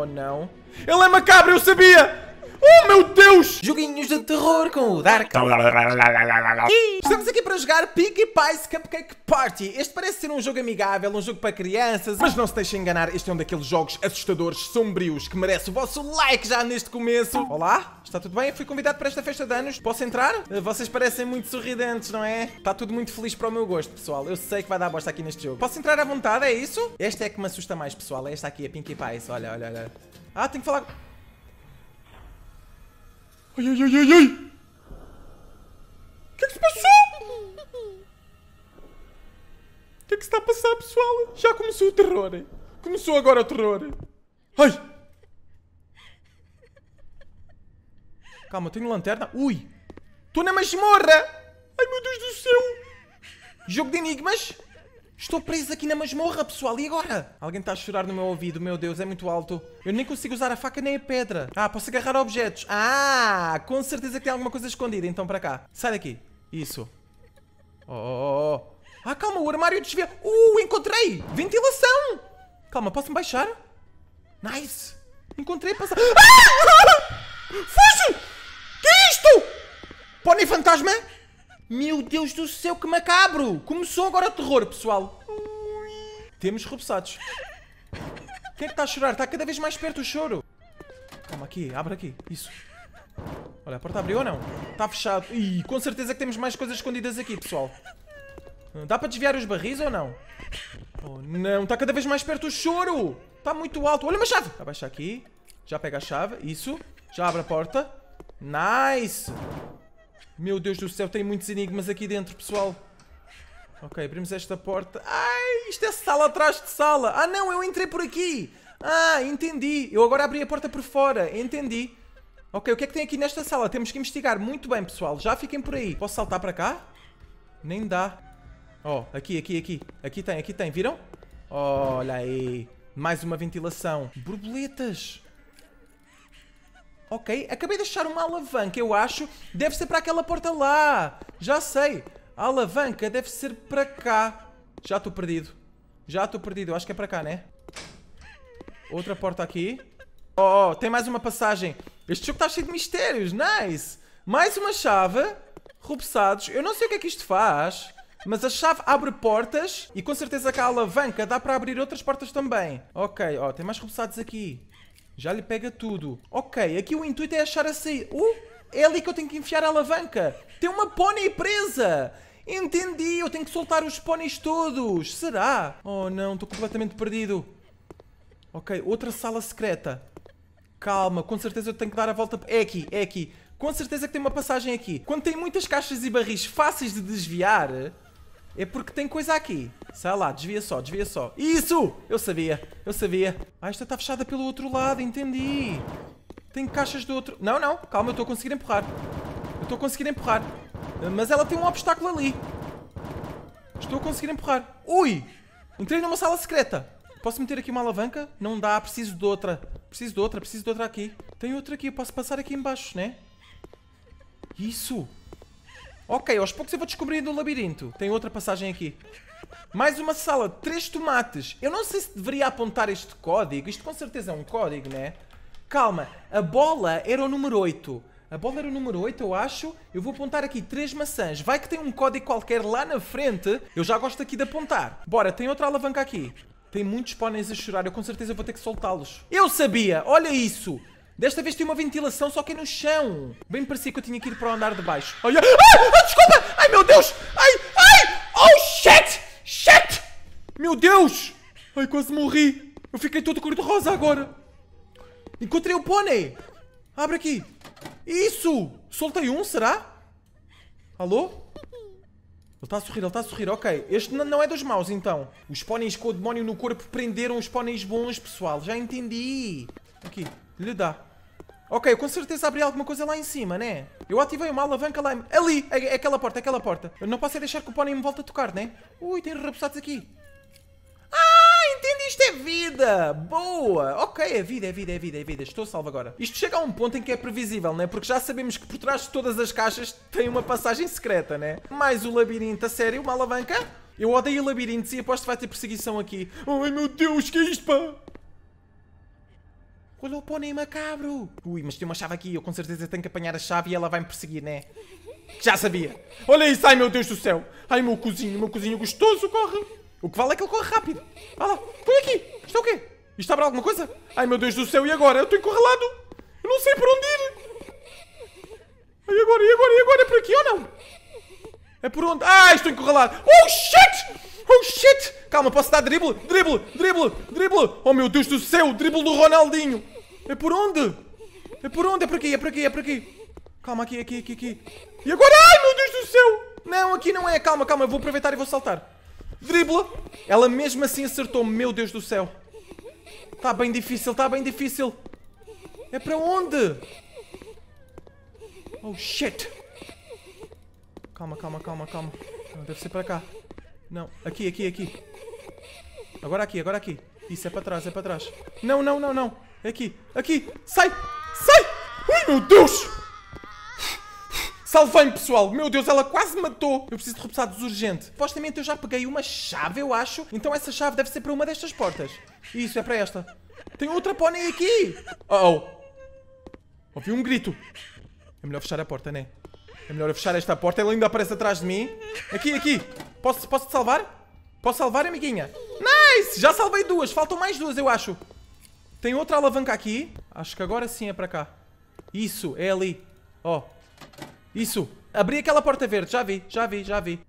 Oh não. Ele é macabro, eu sabia! Oh, meu Deus! Joguinhos de terror com o Dark. Estamos aqui para jogar Piggy Pie's Cupcake Party. Este parece ser um jogo amigável, um jogo para crianças, mas não se deixem enganar, este é um daqueles jogos assustadores, sombrios, que merece o vosso like já neste começo. Olá, está tudo bem? Eu fui convidado para esta festa de anos. Posso entrar? Eh, vocês parecem muito sorridentes, não é? Está tudo muito feliz para o meu gosto, pessoal. Eu sei que vai dar bosta aqui neste jogo. Posso entrar à vontade, é isso? Esta é que me assusta mais, pessoal. É esta aqui, a Pinkie Pies. Olha, olha, olha. Ah, tenho que falar... Ai, ai, ai, ai, ai! O que é que se passou? O que é que se está a passar, pessoal? Já começou o terror. Começou agora o terror. Ai! Calma, tenho lanterna. Ui! Estou na masmorra! Ai, meu Deus do céu! Jogo de enigmas? Estou preso aqui na masmorra, pessoal, e agora? Alguém está a chorar no meu ouvido, meu Deus, é muito alto. Eu nem consigo usar a faca nem a pedra. Ah, posso agarrar objetos. Ah, com certeza que tem alguma coisa escondida, então para cá. Sai daqui. Isso. Oh, oh, oh, oh. Ah, calma, o armário desvia. Uh, encontrei! Ventilação! Calma, posso-me baixar? Nice! Encontrei Ah! Fujo! Que é isto? Pony fantasma? Meu Deus do céu, que macabro! Começou agora o terror, pessoal. Temos repousados. Quem é que está a chorar? Está cada vez mais perto o choro. Calma aqui, abre aqui. Isso. Olha, a porta abriu ou não? Está fechado. Ih, com certeza que temos mais coisas escondidas aqui, pessoal. Dá para desviar os barris ou não? Oh, não. Está cada vez mais perto o choro. Está muito alto. Olha uma chave. Abaixa aqui. Já pega a chave. Isso. Já abre a porta. Nice. Meu Deus do céu, tem muitos enigmas aqui dentro, pessoal. Ok, abrimos esta porta. Ai, isto é sala atrás de sala. Ah não, eu entrei por aqui. Ah, entendi. Eu agora abri a porta por fora. Entendi. Ok, o que é que tem aqui nesta sala? Temos que investigar. Muito bem, pessoal. Já fiquem por aí. Posso saltar para cá? Nem dá. Ó, oh, aqui, aqui, aqui. Aqui tem, aqui tem. Viram? Oh, olha aí. Mais uma ventilação. Borboletas. Ok, acabei de achar uma alavanca, eu acho. Deve ser para aquela porta lá. Já sei. A alavanca deve ser para cá. Já estou perdido. Já estou perdido. Eu acho que é para cá, né? Outra porta aqui. Oh, oh, tem mais uma passagem. Este jogo está cheio de mistérios. Nice. Mais uma chave. Rubsados. Eu não sei o que é que isto faz. Mas a chave abre portas. E com certeza que a alavanca dá para abrir outras portas também. Ok, ó. Oh, tem mais rubsados aqui. Já lhe pega tudo. Ok, aqui o intuito é achar a saída. Uh, é ali que eu tenho que enfiar a alavanca. Tem uma pônei presa. Entendi, eu tenho que soltar os pôneis todos. Será? Oh não, estou completamente perdido. Ok, outra sala secreta. Calma, com certeza eu tenho que dar a volta... É aqui, é aqui. Com certeza que tem uma passagem aqui. Quando tem muitas caixas e barris fáceis de desviar, é porque tem coisa aqui. Sai lá, desvia só, desvia só. Isso! Eu sabia, eu sabia. Ah, esta está fechada pelo outro lado, entendi. Tem caixas do outro... Não, não, calma, eu estou a conseguir empurrar. Eu estou a conseguir empurrar. Mas ela tem um obstáculo ali. Estou a conseguir empurrar. Ui! Entrei numa sala secreta. Posso meter aqui uma alavanca? Não dá, preciso de outra. Preciso de outra, preciso de outra aqui. Tem outra aqui, eu posso passar aqui embaixo, né? Isso! Ok, aos poucos eu vou descobrindo o labirinto. Tem outra passagem aqui. Mais uma sala, três tomates. Eu não sei se deveria apontar este código. Isto com certeza é um código, né? Calma, a bola era o número 8. A bola era o número 8, eu acho. Eu vou apontar aqui três maçãs. Vai que tem um código qualquer lá na frente. Eu já gosto aqui de apontar. Bora, tem outra alavanca aqui. Tem muitos póneis a chorar. Eu com certeza vou ter que soltá-los. Eu sabia! Olha isso! Desta vez tem uma ventilação, só que é no chão. Bem parecia que eu tinha que ir para o andar de baixo. Olha. Ah, desculpa! Ai, meu Deus! Ai, ai! Oh, shit! Shit! Meu Deus! Ai, quase morri. Eu fiquei todo cor-de-rosa agora. Encontrei o pônei. Abre aqui. Isso! Soltei um, será? Alô? Ele está a sorrir, ele está a sorrir, ok. Este não é dos maus, então. Os pôneis com o demónio no corpo prenderam os pôneis bons, pessoal. Já entendi. Aqui, lhe dá. Ok, com certeza abri alguma coisa lá em cima, né? Eu ativei uma alavanca lá em... Ali! É, é aquela porta, é aquela porta. Eu não posso é deixar que o pônei me volte a tocar, né? Ui, tem rapsados aqui. Ah, entendi, isto é vida! Boa! Ok, é vida, é vida, é vida, é vida. Estou salvo agora. Isto chega a um ponto em que é previsível, né? Porque já sabemos que por trás de todas as caixas tem uma passagem secreta, né? Mais o labirinto, a sério, uma alavanca? Eu odeio labirintos e aposto que vai ter perseguição aqui. Ai meu Deus, que é isto, pá? Olha o pônei macabro! Ui, mas tem uma chave aqui, eu com certeza tenho que apanhar a chave e ela vai me perseguir, né? Já sabia! Olha isso! Ai meu Deus do céu! Ai meu cozinho, meu cozinho gostoso, corre! O que vale é que ele corre rápido! Vá lá! Põe aqui! Isto é o quê? Isto abre alguma coisa? Ai meu Deus do céu, e agora? Eu estou encurralado! Eu não sei por onde ir! E agora? E agora? E agora? É por aqui ou não? É por onde? Ah, estou encurralado. Oh, shit! Oh, shit! Calma, posso dar drible? Drible, drible, drible! Oh, meu Deus do céu! Drible do Ronaldinho! É por onde? É por onde? É por aqui, é por aqui, é por aqui. Calma, aqui, aqui, aqui, aqui. E agora? Ai, meu Deus do céu! Não, aqui não é. Calma, calma. Eu vou aproveitar e vou saltar. Dribla. Ela mesmo assim acertou Meu Deus do céu. Tá bem difícil, tá bem difícil. É para onde? Oh, shit. Calma, calma, calma, calma. Não, deve ser pra cá. Não. Aqui, aqui, aqui. Agora aqui, agora aqui. Isso, é pra trás, é pra trás. Não, não, não, não. É aqui, aqui. Sai! Sai! Ai, meu Deus! Salvei-me, pessoal! Meu Deus, ela quase me matou! Eu preciso de repousados urgente. Supostamente eu já peguei uma chave, eu acho. Então essa chave deve ser para uma destas portas. Isso, é para esta. Tem outra pônei aqui! Oh, oh! Ouvi um grito. É melhor fechar a porta, né? É melhor eu fechar esta porta. Ele ainda aparece atrás de mim. Aqui, aqui. Posso, posso te salvar? Posso salvar, amiguinha? Nice! Já salvei duas. Faltam mais duas, eu acho. Tem outra alavanca aqui. Acho que agora sim é para cá. Isso, é ali. Ó. Oh. Isso. Abri aquela porta verde. Já vi, já vi, já vi.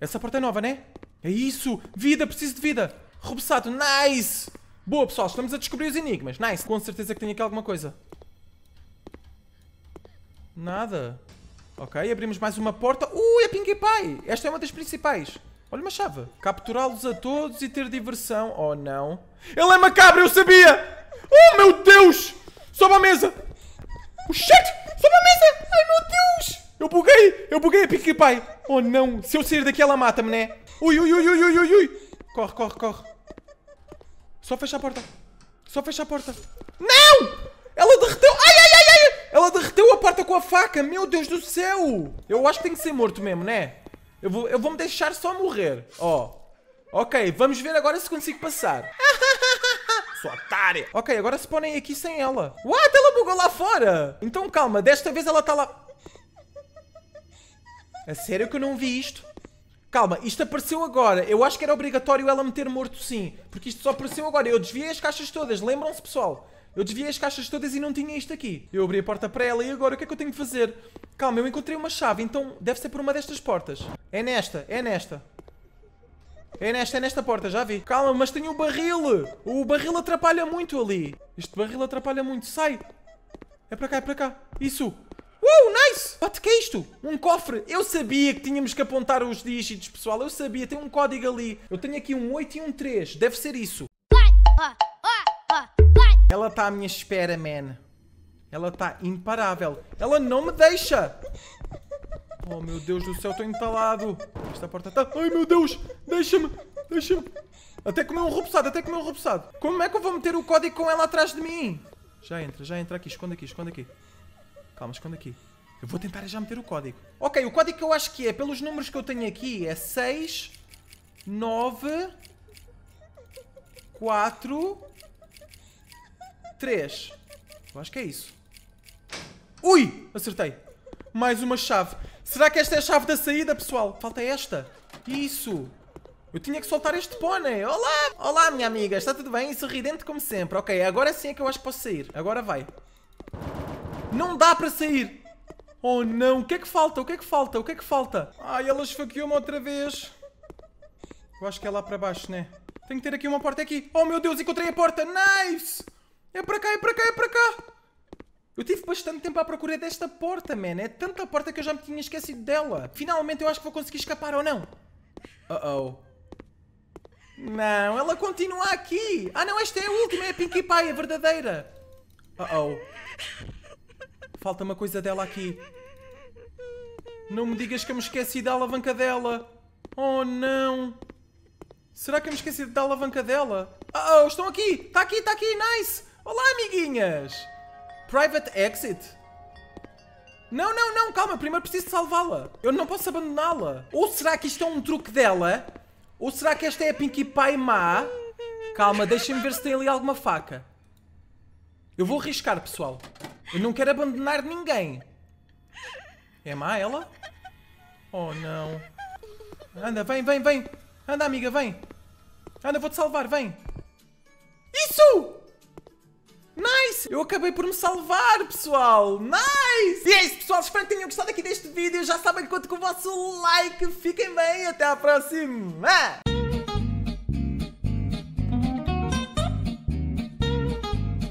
Essa porta é nova, né? É isso. Vida, preciso de vida. Rebuçado. Nice! Boa, pessoal. Estamos a descobrir os enigmas. Nice. Com certeza que tem aqui alguma coisa. Nada. Ok, abrimos mais uma porta. Ui, a Pinkie Pie! Esta é uma das principais. Olha uma chave. Capturá-los a todos e ter diversão. Oh, não. Ele é macabro, eu sabia! Oh, meu Deus! Sobe a mesa! O oh, shit! Sobe a mesa! Ai, meu Deus! Eu buguei! Eu buguei a Pinkie Pie! Oh, não! Se eu sair daqui, ela mata-me, né? Ui, ui, ui, ui, ui, ui, ui! Corre, corre, corre. Só fecha a porta. Só fecha a porta. Não! Ela derreteu ela derreteu a porta com a faca. Meu Deus do céu. Eu acho que tenho que ser morto mesmo, né? Eu vou, eu vou me deixar só morrer. Ó. Oh. Ok, vamos ver agora se consigo passar. Sua otária. Ok, agora se ponem aqui sem ela. What? Ela bugou lá fora. Então calma, desta vez ela está lá... É sério que eu não vi isto? Calma, isto apareceu agora. Eu acho que era obrigatório ela me ter morto sim. Porque isto só apareceu agora. Eu desviei as caixas todas, lembram-se pessoal? Eu desviei as caixas todas e não tinha isto aqui. Eu abri a porta para ela e agora o que é que eu tenho de fazer? Calma, eu encontrei uma chave, então deve ser por uma destas portas. É nesta, é nesta. É nesta, é nesta porta, já vi. Calma, mas tem o um barril. O barril atrapalha muito ali. Este barril atrapalha muito. Sai. É para cá, é para cá. Isso. Uou, nice! What, que é isto? Um cofre. Eu sabia que tínhamos que apontar os dígitos, pessoal. Eu sabia. Tem um código ali. Eu tenho aqui um 8 e um 3. Deve ser isso. What? Ela está à minha espera, man. Ela está imparável. Ela não me deixa. Oh, meu Deus do céu, estou empalado. Esta porta está... Ai, meu Deus. Deixa-me. Deixa-me. Até comeu um rubuçado, até comeu um rubuçado. Como é que eu vou meter o código com ela atrás de mim? Já entra, já entra aqui. Esconde aqui, esconde aqui. Calma, esconde aqui. Eu vou tentar já meter o código. Ok, o código que eu acho que é, pelos números que eu tenho aqui, é 6, 9, 4, eu acho que é isso. Ui! Acertei. Mais uma chave. Será que esta é a chave da saída, pessoal? Falta esta. Isso. Eu tinha que soltar este pônei. Olá! Olá, minha amiga. Está tudo bem? Sorridente como sempre. Ok, agora sim é que eu acho que posso sair. Agora vai. Não dá para sair. Oh, não. O que é que falta? O que é que falta? O que é que falta? Ai, ela esfaqueou-me outra vez. Eu acho que é lá para baixo, né? Tenho que ter aqui uma porta aqui. Oh, meu Deus. Encontrei a porta. Nice! É para cá, é para cá, é para cá. Eu tive bastante tempo à procura desta porta, man. É tanta porta que eu já me tinha esquecido dela. Finalmente eu acho que vou conseguir escapar ou não. Uh-oh. Não, ela continua aqui. Ah não, esta é a última, é a Pinkie Pie, a verdadeira. Uh-oh. Falta uma coisa dela aqui. Não me digas que eu me esqueci da alavanca dela. Oh não. Será que eu me esqueci da alavanca dela? Uh-oh, estão aqui. Está aqui, está aqui, nice. Olá, amiguinhas! Private Exit? Não, não, não, calma, primeiro preciso salvá-la. Eu não posso abandoná-la. Ou será que isto é um truque dela? Ou será que esta é a Pinkie Pie má? Calma, deixem-me ver se tem ali alguma faca. Eu vou arriscar, pessoal. Eu não quero abandonar ninguém. É má ela? Oh, não. Anda, vem, vem, vem. Anda, amiga, vem. Anda, vou-te salvar, vem. Isso! Nice! Eu acabei por me salvar, pessoal! Nice! E é isso, pessoal. Espero que tenham gostado aqui deste vídeo. Já sabem, quanto com o vosso like. Fiquem bem. Até à próxima!